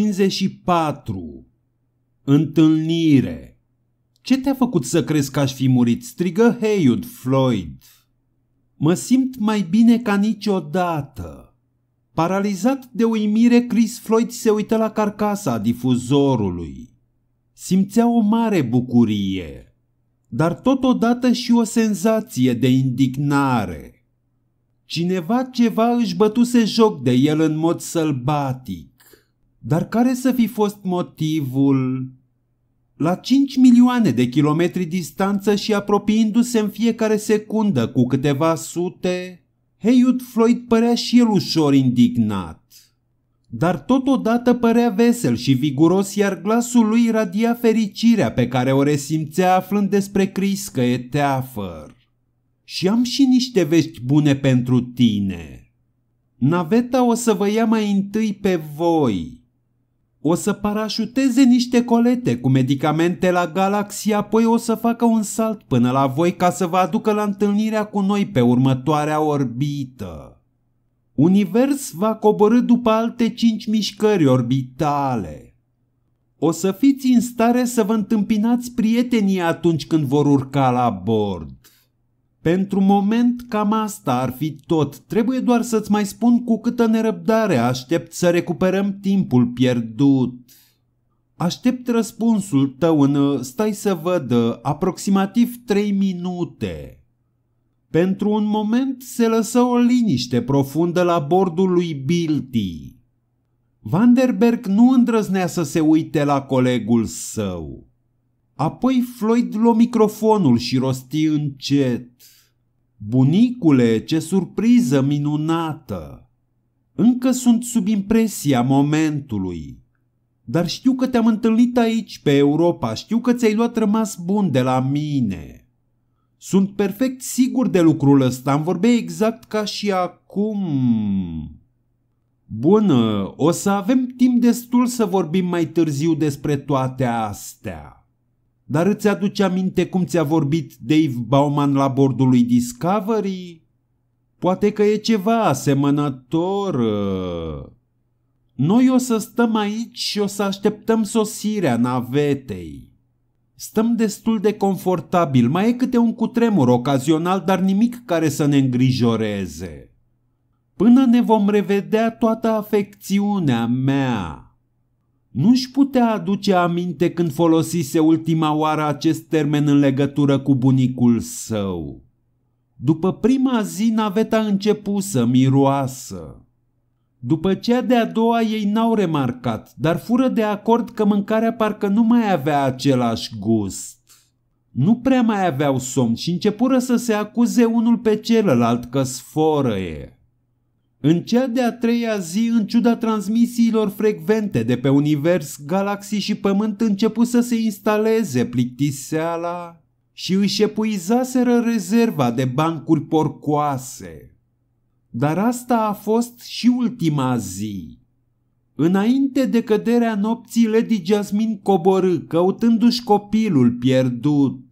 54. Întâlnire Ce te-a făcut să crezi că aș fi murit? Strigă Heyud, Floyd. Mă simt mai bine ca niciodată. Paralizat de uimire, Chris Floyd se uită la carcasa difuzorului. Simțea o mare bucurie, dar totodată și o senzație de indignare. Cineva ceva își bătuse joc de el în mod sălbatic. Dar care să fi fost motivul? La 5 milioane de kilometri distanță și apropiindu-se în fiecare secundă cu câteva sute, Heywood Floyd părea și el ușor indignat. Dar totodată părea vesel și viguros, iar glasul lui radia fericirea pe care o resimțea aflând despre Chris că e teafăr. Și am și niște vești bune pentru tine. Naveta o să vă ia mai întâi pe voi, o să parașuteze niște colete cu medicamente la galaxie, apoi o să facă un salt până la voi ca să vă aducă la întâlnirea cu noi pe următoarea orbită. Univers va coborâ după alte cinci mișcări orbitale. O să fiți în stare să vă întâmpinați prietenii atunci când vor urca la bord. Pentru moment cam asta ar fi tot. Trebuie doar să-ți mai spun cu câtă nerăbdare aștept să recuperăm timpul pierdut. Aștept răspunsul tău în, uh, stai să văd, uh, aproximativ 3 minute. Pentru un moment se lăsă o liniște profundă la bordul lui Bilti. Vanderberg nu îndrăznea să se uite la colegul său. Apoi Floyd luă microfonul și rosti încet – Bunicule, ce surpriză minunată! Încă sunt sub impresia momentului. Dar știu că te-am întâlnit aici, pe Europa, știu că ți-ai luat rămas bun de la mine. Sunt perfect sigur de lucrul ăsta, am vorbit exact ca și acum. Bun, o să avem timp destul să vorbim mai târziu despre toate astea. Dar îți aduce aminte cum ți-a vorbit Dave Bauman la bordul lui Discovery? Poate că e ceva asemănător. Ă. Noi o să stăm aici și o să așteptăm sosirea navetei. Stăm destul de confortabil, mai e câte un cutremur ocazional, dar nimic care să ne îngrijoreze. Până ne vom revedea toată afecțiunea mea nu-și putea aduce aminte când folosise ultima oară acest termen în legătură cu bunicul său. După prima zi, naveta începu să miroasă. După cea de-a doua ei n-au remarcat, dar fură de acord că mâncarea parcă nu mai avea același gust. Nu prea mai aveau somn și începură să se acuze unul pe celălalt că sforăie. În cea de-a treia zi, în ciuda transmisiilor frecvente de pe univers, galaxii și pământ început să se instaleze plictiseala și își epuizaseră rezerva de bancuri porcoase. Dar asta a fost și ultima zi. Înainte de căderea nopții, Lady Jasmine coborâ, căutându-și copilul pierdut.